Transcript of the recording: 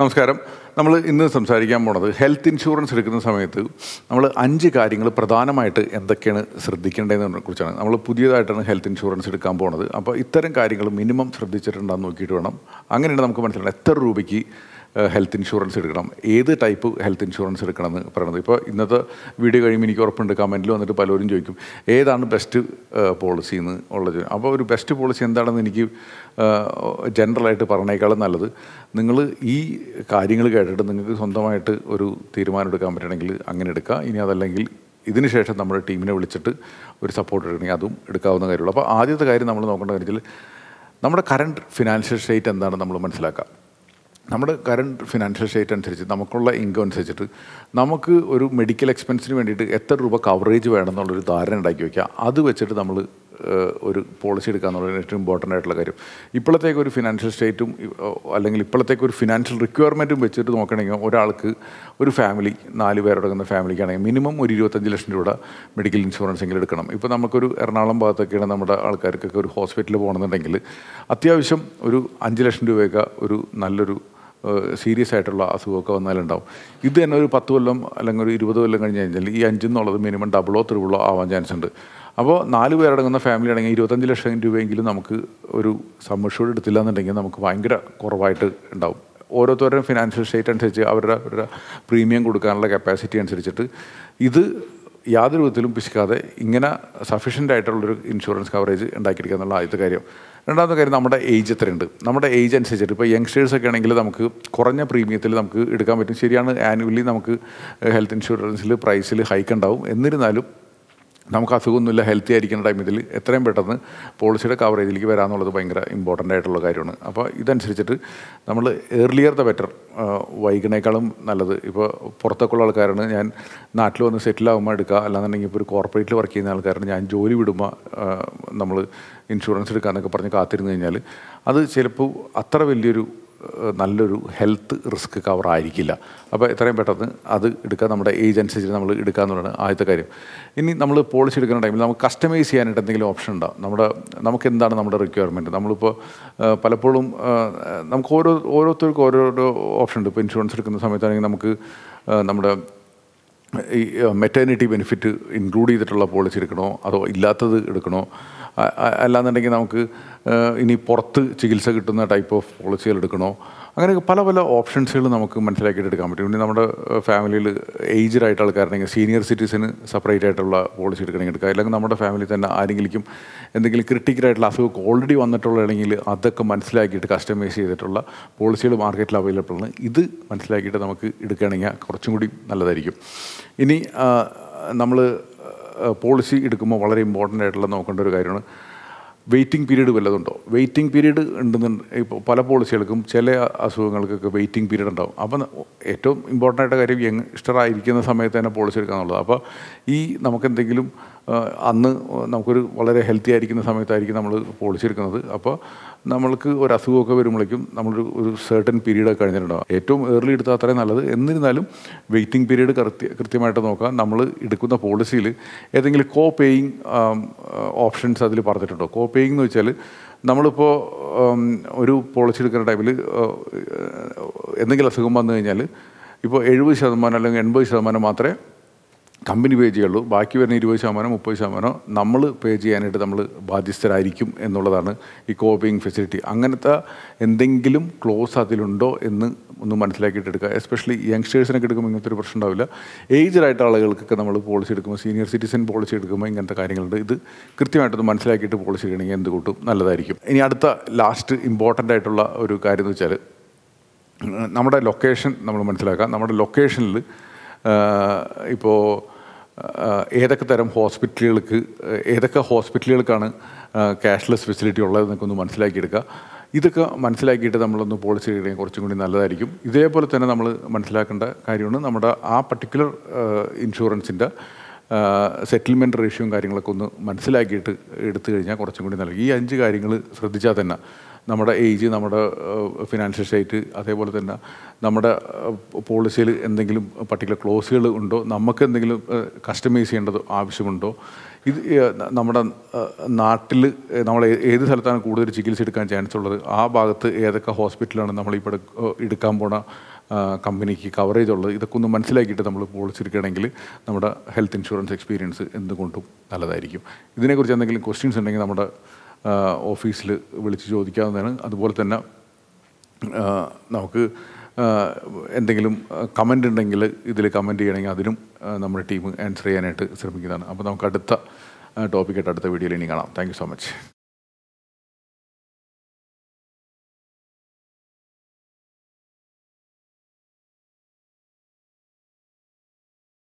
നമസ്കാരം നമ്മൾ ഇന്ന് സംസാരിക്കാൻ പോണത് ഹെൽത്ത് ഇൻഷുറൻസ് എടുക്കുന്ന സമയത്ത് നമ്മൾ അഞ്ച് കാര്യങ്ങൾ പ്രധാനമായിട്ട് എന്തൊക്കെയാണ് ശ്രദ്ധിക്കേണ്ടതെന്നെ കുറിച്ചാണ് നമ്മൾ പുതിയതായിട്ടാണ് ഹെൽത്ത് ഇൻഷുറൻസ് എടുക്കാൻ പോണത് അപ്പോൾ ഇത്തരം കാര്യങ്ങൾ മിനിമം ശ്രദ്ധിച്ചിട്ടുണ്ടെന്ന് നോക്കിയിട്ട് വേണം അങ്ങനെയാണ് നമുക്ക് മനസ്സിലാക്കണം എത്ര രൂപയ്ക്ക് ഹെൽത്ത് ഇൻഷുറൻസ് എടുക്കണം ഏത് ടൈപ്പ് ഹെൽത്ത് ഇൻഷുറൻസ് എടുക്കണമെന്ന് പറയുന്നത് ഇപ്പോൾ ഇന്നത്തെ വീഡിയോ കഴിയുമ്പോൾ എനിക്ക് ഉറപ്പുണ്ട് കമൻറ്റിൽ വന്നിട്ട് പലരും ചോദിക്കും ഏതാണ് ബെസ്റ്റ് പോളിസി എന്ന് ഉള്ളത് അപ്പോൾ ഒരു ബെസ്റ്റ് പോളിസി എന്താണെന്ന് എനിക്ക് ജനറലായിട്ട് പറഞ്ഞേക്കാളും നല്ലത് നിങ്ങൾ ഈ കാര്യങ്ങൾ കേട്ടിട്ട് നിങ്ങൾക്ക് സ്വന്തമായിട്ട് ഒരു തീരുമാനം എടുക്കാൻ പറ്റണമെങ്കിൽ അങ്ങനെ എടുക്കുക ഇനി അതല്ലെങ്കിൽ ഇതിന് ശേഷം നമ്മുടെ ടീമിനെ വിളിച്ചിട്ട് ഒരു സപ്പോർട്ട് എടുക്കണമെങ്കിൽ അതും എടുക്കാവുന്ന കാര്യമുള്ളൂ അപ്പോൾ ആദ്യത്തെ കാര്യം നമ്മൾ നോക്കേണ്ട കാര്യത്തിൽ നമ്മുടെ കറണ്ട് ഫിനാൻഷ്യൽ സ്റ്റേറ്റ് എന്താണെന്ന് നമ്മൾ മനസ്സിലാക്കുക നമ്മുടെ കറണ്ട് ഫിനാൻഷ്യൽ സ്റ്റേറ്റ് അനുസരിച്ച് നമുക്കുള്ള ഇൻകം അനുസരിച്ചിട്ട് നമുക്ക് ഒരു മെഡിക്കൽ എക്സ്പെൻസിന് വേണ്ടിയിട്ട് എത്ര രൂപ കവറേജ് വേണമെന്നുള്ളൊരു ധാരണ ഉണ്ടാക്കി വയ്ക്കുക അത് വെച്ചിട്ട് നമ്മൾ ഒരു പോളിസി എടുക്കുക എന്നുള്ളത് ഏറ്റവും ഇമ്പോർട്ടൻ്റ് ആയിട്ടുള്ള കാര്യം ഇപ്പോഴത്തേക്ക് ഒരു ഫിനാൻഷ്യൽ സ്റ്റേറ്റും അല്ലെങ്കിൽ ഇപ്പോഴത്തേക്ക് ഒരു ഫിനാൻഷ്യൽ റിക്വയർമെൻറ്റും വെച്ചിട്ട് നോക്കണമെങ്കിൽ ഒരാൾക്ക് ഒരു ഫാമിലി നാല് പേരടങ്ങുന്ന ഫാമിലിക്കാണെങ്കിൽ മിനിമം ഒരു ഇരുപത്തഞ്ച് ലക്ഷം രൂപ മെഡിക്കൽ ഇൻഷുറൻസ് എങ്കിലും എടുക്കണം ഇപ്പോൾ നമുക്കൊരു എറണാകുളം ഭാഗത്തൊക്കെയാണ് നമ്മുടെ ആൾക്കാർക്കൊക്കെ ഒരു ഹോസ്പിറ്റലിൽ പോകണമെന്നുണ്ടെങ്കിൽ അത്യാവശ്യം ഒരു അഞ്ച് ലക്ഷം രൂപയൊക്കെ ഒരു നല്ലൊരു സീരിയസ് ആയിട്ടുള്ള അസുഖമൊക്കെ വന്നാലുണ്ടാവും ഇത് തന്നെ ഒരു പത്ത് കൊല്ലം അല്ലെങ്കിൽ ഒരു ഇരുപത് കൊല്ലം കഴിഞ്ഞ് കഴിഞ്ഞാൽ ഈ അഞ്ചെന്നുള്ളത് മിനിമം ഡബിളോ ത്രിബിളോ ആവാൻ ചാൻസ് ഉണ്ട് അപ്പോൾ നാല് പേരടങ്ങുന്ന ഫാമിലി ആണെങ്കിൽ ഇരുപത്തഞ്ച് ലക്ഷം രൂപയെങ്കിലും നമുക്ക് ഒരു സംരക്ഷണം എടുത്തില്ല എന്നുണ്ടെങ്കിൽ നമുക്ക് ഭയങ്കര കുറവായിട്ട് ഉണ്ടാവും ഓരോരുത്തരുടെയും ഫിനാൻഷ്യൽ സ്റ്റേറ്റ് അനുസരിച്ച് അവരുടെ അവരുടെ പ്രീമിയം കൊടുക്കാനുള്ള കപ്പാസിറ്റി അനുസരിച്ചിട്ട് ഇത് യാതൊരു വിധത്തിലും പിശിക്കാതെ ഇങ്ങനെ സഫീഷ്യൻ്റ് ആയിട്ടുള്ളൊരു ഇൻഷുറൻസ് കവറേജ് ഉണ്ടാക്കിയിരിക്കുക എന്നുള്ള ആദ്യത്തെ കാര്യം രണ്ടാമത്തെ കാര്യം നമ്മുടെ ഏജ് എത്രയുണ്ട് നമ്മുടെ ഏജ് അനുസരിച്ചിട്ട് ഇപ്പോൾ യങ്സ്റ്റേഴ്സൊക്കെ ആണെങ്കിൽ നമുക്ക് കുറഞ്ഞ പ്രീമിയത്തിൽ നമുക്ക് എടുക്കാൻ പറ്റും ശരിയാണ് ആനുവലി നമുക്ക് ഹെൽത്ത് ഇൻഷുറൻസിൽ പ്രൈസിൽ ഹൈക്ക് ഉണ്ടാവും എന്നിരുന്നാലും നമുക്ക് അസുഖമൊന്നുമില്ല ഹെൽത്തി ആയിരിക്കുന്ന ടൈമിൽ എത്രയും പെട്ടെന്ന് പോളിസിയുടെ കവറേജിലേക്ക് വരാമെന്നുള്ളത് ഭയങ്കര ഇമ്പോർട്ടൻ്റ് ആയിട്ടുള്ള കാര്യമാണ് അപ്പോൾ ഇതനുസരിച്ചിട്ട് നമ്മൾ ഏർലിയർ ദ ബെറ്റർ വൈകുന്നേക്കാളും നല്ലത് ഇപ്പോൾ പുറത്തൊക്കെയുള്ള ആൾക്കാരാണ് ഞാൻ നാട്ടിൽ വന്ന് സെറ്റിൽ ആകുമ്പോൾ എടുക്കുക അല്ലാന്നുണ്ടെങ്കിൽ ഇപ്പോൾ ഒരു കോർപ്പറേറ്റിൽ വർക്ക് ചെയ്യുന്ന ആൾക്കാരാണ് ഞാൻ ജോലി വിടുമ്പോൾ നമ്മൾ ഇൻഷുറൻസ് എടുക്കുക എന്നൊക്കെ പറഞ്ഞ് കാത്തിരുന്നു കഴിഞ്ഞാൽ അത് ചിലപ്പോൾ അത്ര വലിയൊരു നല്ലൊരു ഹെൽത്ത് റിസ്ക് കവർ ആയിരിക്കില്ല അപ്പോൾ എത്രയും പെട്ടെന്ന് അത് എടുക്കുക നമ്മുടെ ഏജ് അനുസരിച്ച് നമ്മൾ എടുക്കുക എന്നുള്ളതാണ് ആദ്യത്തെ കാര്യം ഇനി നമ്മൾ പോളിസി എടുക്കുന്ന ടൈമിൽ നമുക്ക് കസ്റ്റമൈസ് ചെയ്യാനായിട്ട് എന്തെങ്കിലും ഓപ്ഷൻ ഉണ്ടോ നമ്മുടെ നമുക്ക് എന്താണ് നമ്മുടെ റിക്വയർമെൻറ്റ് നമ്മളിപ്പോൾ പലപ്പോഴും നമുക്ക് ഓരോ ഓരോരുത്തർക്കും ഓരോരോ ഓപ്ഷൻ ഉണ്ട് ഇപ്പോൾ ഇൻഷുറൻസ് എടുക്കുന്ന സമയത്താണെങ്കിൽ നമുക്ക് നമ്മുടെ ഈ മെറ്റേണിറ്റി ബെനിഫിറ്റ് ഇൻക്ലൂഡ് ചെയ്തിട്ടുള്ള പോളിസി എടുക്കണോ അതോ ഇല്ലാത്തത് എടുക്കണോ അല്ലാന്നുണ്ടെങ്കിൽ നമുക്ക് ഇനി പുറത്ത് ചികിത്സ കിട്ടുന്ന ടൈപ്പ് ഓഫ് പോളിസികൾ എടുക്കണോ അങ്ങനെയൊക്കെ പല പല ഓപ്ഷൻസുകൾ നമുക്ക് മനസ്സിലാക്കിയിട്ട് എടുക്കാൻ പറ്റും പിന്നെ നമ്മുടെ ഫാമിലിയിൽ ഏജ്ഡ് ആയിട്ട് ആൾക്കാരുണ്ടെങ്കിൽ സീനിയർ സിറ്റിസന് സെപ്പറേറ്റ് ആയിട്ടുള്ള പോളിസി എടുക്കണമെങ്കിൽ എടുക്കുക അല്ലെങ്കിൽ നമ്മുടെ ഫാമിലി തന്നെ ആരെങ്കിലും എന്തെങ്കിലും ക്രിട്ടിക്കലായിട്ടുള്ള അസുഖം ഓൾറെഡി വന്നിട്ടുള്ളതാണെങ്കിൽ അതൊക്കെ മനസ്സിലാക്കിയിട്ട് കസ്റ്റമൈസ് ചെയ്തിട്ടുള്ള പോളിസികൾ മാർക്കറ്റിൽ അവൈലബിൾ ആണ് ഇത് മനസ്സിലാക്കിയിട്ട് നമുക്ക് എടുക്കുകയാണെങ്കിൽ കുറച്ചും കൂടി നല്ലതായിരിക്കും ഇനി നമ്മൾ പോളിസി എടുക്കുമ്പോൾ വളരെ ഇമ്പോർട്ടൻ്റ് ആയിട്ടുള്ള നോക്കേണ്ട ഒരു കാര്യമാണ് വെയിറ്റിംഗ് പീരീഡ് വല്ലതുണ്ടോ വെയിറ്റിംഗ് പീരീഡ് ഉണ്ടെന്ന് ഇപ്പോൾ പല പോളിസികൾക്കും ചില അസുഖങ്ങൾക്കൊക്കെ വെയിറ്റിംഗ് പീരീഡ് ഉണ്ടാവും അപ്പം ഏറ്റവും ഇമ്പോർട്ടൻ്റ് ആയിട്ട് കാര്യം യങ്സ്റ്റർ ആയിരിക്കുന്ന സമയത്ത് തന്നെ പോളിസി എടുക്കാന്നുള്ളത് അപ്പോൾ ഈ നമുക്കെന്തെങ്കിലും അന്ന് നമുക്കൊരു വളരെ ഹെൽത്തി ആയിരിക്കുന്ന സമയത്തായിരിക്കും നമ്മൾ പോളിസി എടുക്കുന്നത് അപ്പോൾ നമ്മൾക്ക് ഒരു അസുഖമൊക്കെ വരുമ്പോഴേക്കും നമ്മളൊരു ഒരു സെർട്ടൺ പീരീഡ് കഴിഞ്ഞിട്ടുണ്ടാകും ഏറ്റവും ഏർലി എടുത്താൽ അത്രയും നല്ലത് എന്നിരുന്നാലും വെയിറ്റിംഗ് പീരീഡ് കൃത്യ കൃത്യമായിട്ട് നോക്കാം നമ്മൾ എടുക്കുന്ന പോളിസിയിൽ ഏതെങ്കിലും കോ പേയിങ് ഓപ്ഷൻസ് അതിൽ പറഞ്ഞിട്ടുണ്ടോ കോ പേയിങ് എന്ന് വെച്ചാൽ നമ്മളിപ്പോൾ ഒരു പോളിസി എടുക്കുന്ന ടൈമിൽ എന്തെങ്കിലും അസുഖം വന്നു കഴിഞ്ഞാൽ ഇപ്പോൾ എഴുപത് ശതമാനം അല്ലെങ്കിൽ എൺപത് ശതമാനം മാത്രമേ കമ്പനി പേ ചെയ്യുള്ളൂ ബാക്കി വരുന്ന ഇരുപത് ശതമാനം മുപ്പത് ശതമാനം നമ്മൾ പേ ചെയ്യാനായിട്ട് നമ്മൾ ബാധ്യസ്ഥരായിരിക്കും എന്നുള്ളതാണ് ഈ കോപ്പിംഗ് ഫെസിലിറ്റി അങ്ങനത്തെ എന്തെങ്കിലും ക്ലോസ് അതിലുണ്ടോ എന്ന് ഒന്ന് മനസ്സിലാക്കിയിട്ട് എടുക്കുക എസ്പെഷ്യലി യങ്സ്റ്റേഴ്സിനൊക്കെ എടുക്കുമ്പോൾ ഇങ്ങനത്തെ ഒരു പ്രശ്നം ഉണ്ടാവില്ല ഏജ്ഡായിട്ട് ആളുകൾക്കൊക്കെ നമ്മൾ പോളിസി എടുക്കുമ്പോൾ സീനിയർ സിറ്റിസൺ പോളിസി എടുക്കുമ്പോൾ ഇങ്ങനത്തെ കാര്യങ്ങളുണ്ട് ഇത് കൃത്യമായിട്ടൊന്ന് മനസ്സിലാക്കിയിട്ട് പോളിസി ഇടണമെങ്കിൽ എന്തുകൊണ്ടും നല്ലതായിരിക്കും ഇനി അടുത്ത ലാസ്റ്റ് ഇമ്പോർട്ടൻ്റ് ആയിട്ടുള്ള ഒരു കാര്യം എന്ന് വെച്ചാൽ നമ്മുടെ ലൊക്കേഷൻ നമ്മൾ മനസ്സിലാക്കാം നമ്മുടെ ലൊക്കേഷനിൽ ഇപ്പോൾ ഏതൊക്കെ തരം ഹോസ്പിറ്റലുകൾക്ക് ഏതൊക്കെ ഹോസ്പിറ്റലുകൾക്കാണ് ക്യാഷ്ലെസ് ഫെസിലിറ്റി ഉള്ളത് എന്നൊക്കെ മനസ്സിലാക്കിയെടുക്കുക ഇതൊക്കെ മനസ്സിലാക്കിയിട്ട് നമ്മളൊന്ന് പോളിസി എടുക്കാൻ കുറച്ചും കൂടി നല്ലതായിരിക്കും ഇതേപോലെ തന്നെ നമ്മൾ മനസ്സിലാക്കേണ്ട കാര്യമാണ് നമ്മുടെ ആ പർട്ടിക്കുലർ ഇൻഷുറൻസിൻ്റെ സെറ്റിൽമെൻറ്റ് റേഷ്യോ കാര്യങ്ങളൊക്കെ ഒന്ന് മനസ്സിലാക്കിയിട്ട് എടുത്തു കഴിഞ്ഞാൽ കുറച്ചും കൂടി നല്ല ഈ അഞ്ച് കാര്യങ്ങൾ ശ്രദ്ധിച്ചാൽ തന്നെ നമ്മുടെ ഏജ് നമ്മുടെ ഫിനാൻഷ്യൽ സ്റ്റേറ്റ് അതേപോലെ തന്നെ നമ്മുടെ പോളിസിയിൽ എന്തെങ്കിലും പർട്ടിക്കുലർ ക്ലോസുകൾ ഉണ്ടോ നമുക്ക് എന്തെങ്കിലും കസ്റ്റമൈസ് ചെയ്യേണ്ടത് ആവശ്യമുണ്ടോ ഇത് നമ്മുടെ നാട്ടിൽ നമ്മൾ ഏത് സ്ഥലത്താണ് കൂടുതൽ ചികിത്സ എടുക്കാൻ ചാൻസ് ഉള്ളത് ആ ഭാഗത്ത് ഏതൊക്കെ ഹോസ്പിറ്റലാണ് നമ്മൾ എടുക്കാൻ പോണ കമ്പനിക്ക് കവറേജ് ഉള്ളത് ഇതൊക്കെ ഒന്ന് മനസ്സിലാക്കിയിട്ട് നമ്മൾ പോളിസി എടുക്കുകയാണെങ്കിൽ നമ്മുടെ ഹെൽത്ത് ഇൻഷുറൻസ് എക്സ്പീരിയൻസ് എന്തുകൊണ്ടും നല്ലതായിരിക്കും ഇതിനെക്കുറിച്ച് എന്തെങ്കിലും ക്വസ്റ്റ്യൻസ് ഉണ്ടെങ്കിൽ നമ്മുടെ ഓഫീസിൽ വിളിച്ച് ചോദിക്കാവുന്നതാണ് അതുപോലെ തന്നെ നമുക്ക് എന്തെങ്കിലും കമൻ്റ് ഉണ്ടെങ്കിൽ ഇതിൽ കമൻ്റ് ചെയ്യണമെങ്കിൽ അതിനും നമ്മുടെ ടീം ആൻസർ ചെയ്യാനായിട്ട് ശ്രമിക്കുന്നതാണ് അപ്പോൾ നമുക്ക് അടുത്ത ടോപ്പിക്കായിട്ട് അടുത്ത വീഡിയോയിൽ ഇനി കാണാം താങ്ക് സോ മച്ച്